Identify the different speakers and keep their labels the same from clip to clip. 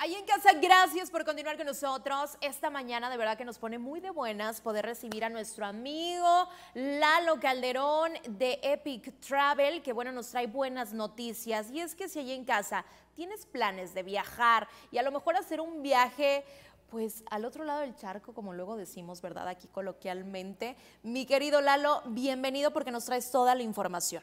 Speaker 1: Allí en casa, gracias por continuar con nosotros. Esta mañana de verdad que nos pone muy de buenas poder recibir a nuestro amigo Lalo Calderón de Epic Travel, que bueno, nos trae buenas noticias. Y es que si ahí en casa tienes planes de viajar y a lo mejor hacer un viaje pues al otro lado del charco, como luego decimos, ¿verdad? Aquí coloquialmente. Mi querido Lalo, bienvenido porque nos traes toda la información.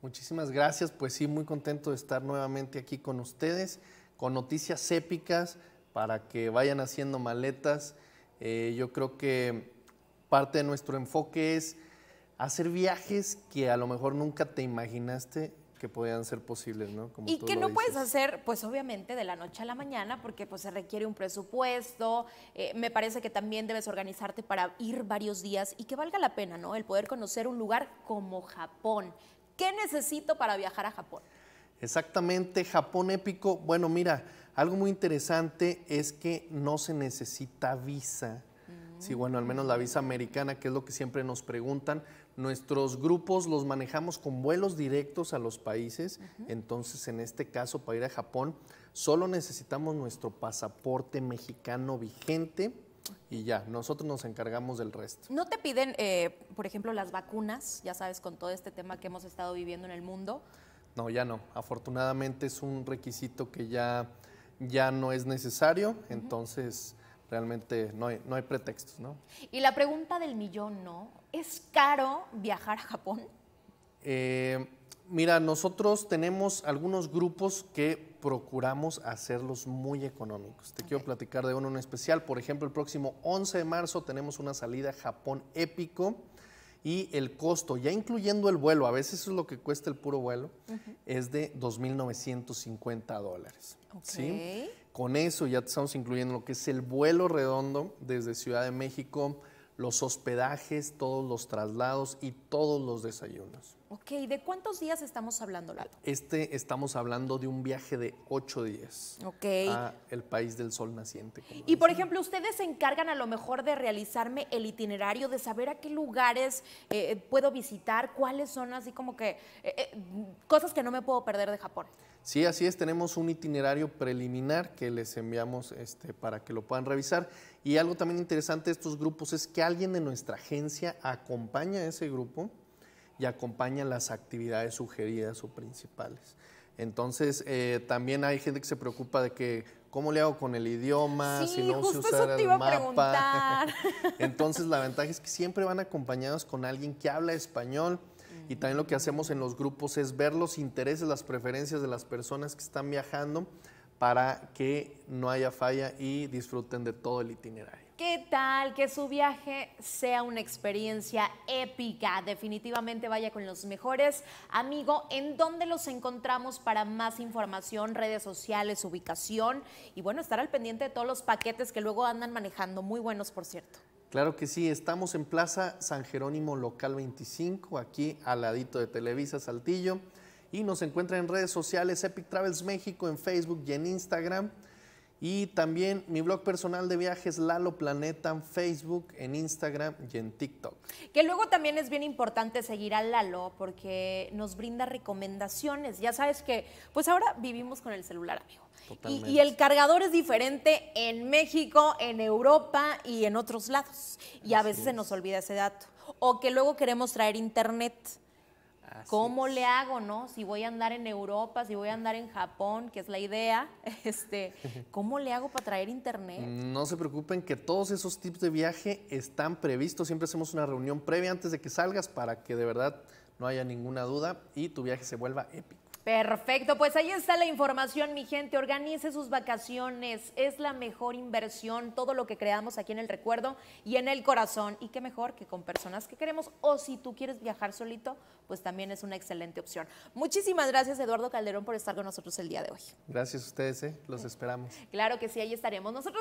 Speaker 2: Muchísimas gracias, pues sí, muy contento de estar nuevamente aquí con ustedes con noticias épicas para que vayan haciendo maletas. Eh, yo creo que parte de nuestro enfoque es hacer viajes que a lo mejor nunca te imaginaste que podían ser posibles, ¿no? y que no puedes
Speaker 1: hacer, pues obviamente, de la noche a la mañana, porque pues se requiere un presupuesto, eh, me parece que también debes organizarte para ir varios días y que valga la pena, ¿no? El poder conocer un lugar como Japón. ¿Qué necesito para viajar a Japón?
Speaker 2: Exactamente, Japón épico. Bueno, mira, algo muy interesante es que no se necesita visa. Sí, mm. bueno, al menos la visa americana, que es lo que siempre nos preguntan. Nuestros grupos los manejamos con vuelos directos a los países. Entonces, en este caso, para ir a Japón, solo necesitamos nuestro pasaporte mexicano vigente y ya, nosotros nos encargamos del resto.
Speaker 1: ¿No te piden, eh, por ejemplo, las vacunas? Ya sabes, con todo este tema que hemos estado viviendo en el mundo.
Speaker 2: No, ya no. Afortunadamente es un requisito que ya, ya no es necesario, entonces realmente no hay, pretextos, ¿no?
Speaker 1: Y la pregunta del millón, ¿no? ¿Es caro viajar a Japón?
Speaker 2: Eh, mira, nosotros tenemos algunos grupos que procuramos hacerlos muy económicos. Te quiero platicar de uno en especial. Por ejemplo, el próximo 11 de marzo tenemos una salida a Japón épico y el costo, ya incluyendo el vuelo, a veces es lo que cuesta el puro vuelo, es de 2.950 dólares. ¿sí? Con eso ya estamos incluyendo lo que es el vuelo redondo desde Ciudad de México los hospedajes, todos los traslados y todos los desayunos.
Speaker 1: Ok, ¿de cuántos días estamos hablando, Lalo?
Speaker 2: Este estamos hablando de un viaje de ocho días a el país del sol naciente.
Speaker 1: Y por ejemplo, ustedes se encargan a lo mejor de realizarme el itinerario, de saber a qué lugares eh, eh, puedo visitar, cuáles son así como que eh, cosas que no me puedo perder de Japón.
Speaker 2: Sí, así es, tenemos un itinerario preliminar que les enviamos este, para que lo puedan revisar. Y algo también interesante de estos grupos es que alguien de nuestra agencia acompaña a ese grupo y acompaña las actividades sugeridas o principales. Entonces, eh, también hay gente que se preocupa de que, ¿cómo le hago con el idioma? si no se usa el mapa. Entonces, la ventaja es que siempre van acompañados con alguien que habla español y también lo que hacemos en los grupos es ver los intereses, las preferencias de las personas que están viajando para que no haya falla y disfruten de todo el itinerario.
Speaker 1: ¿Qué tal? Que su viaje sea una experiencia épica. Definitivamente vaya con los mejores. Amigo, ¿en dónde los encontramos para más información, redes sociales, ubicación? Y bueno, estar al pendiente de todos los paquetes que luego andan manejando. Muy buenos, por cierto.
Speaker 2: Claro que sí, estamos en Plaza San Jerónimo Local 25, aquí al ladito de Televisa Saltillo. Y nos encuentra en redes sociales Epic Travels México, en Facebook y en Instagram. Y también mi blog personal de viajes, Lalo Planeta, en Facebook, en Instagram y en TikTok.
Speaker 1: Que luego también es bien importante seguir a Lalo porque nos brinda recomendaciones. Ya sabes que, pues ahora vivimos con el celular, amigo. Y, y, el cargador es diferente en México, en Europa y en otros lados. Y a veces se nos olvida ese dato. O que luego queremos traer internet ¿Cómo le hago, no? Si voy a andar en Europa, si voy a andar en Japón, que es la idea, este, ¿cómo le hago para traer internet?
Speaker 2: No se preocupen que todos esos tipos de viaje están previstos. Siempre hacemos una reunión previa antes de que salgas para que de verdad no haya ninguna duda y tu viaje se vuelva épico.
Speaker 1: Perfecto, pues ahí está la información, mi gente. Organice sus vacaciones, es la mejor inversión, todo lo que creamos aquí en el recuerdo y en el corazón. Y qué mejor que con personas que queremos, o si tú quieres viajar solito, pues también es una excelente opción. Muchísimas gracias, Eduardo Calderón, por estar con nosotros el día de hoy.
Speaker 2: Gracias a ustedes, ¿eh? los esperamos.
Speaker 1: Claro que sí, ahí estaremos. Nosotros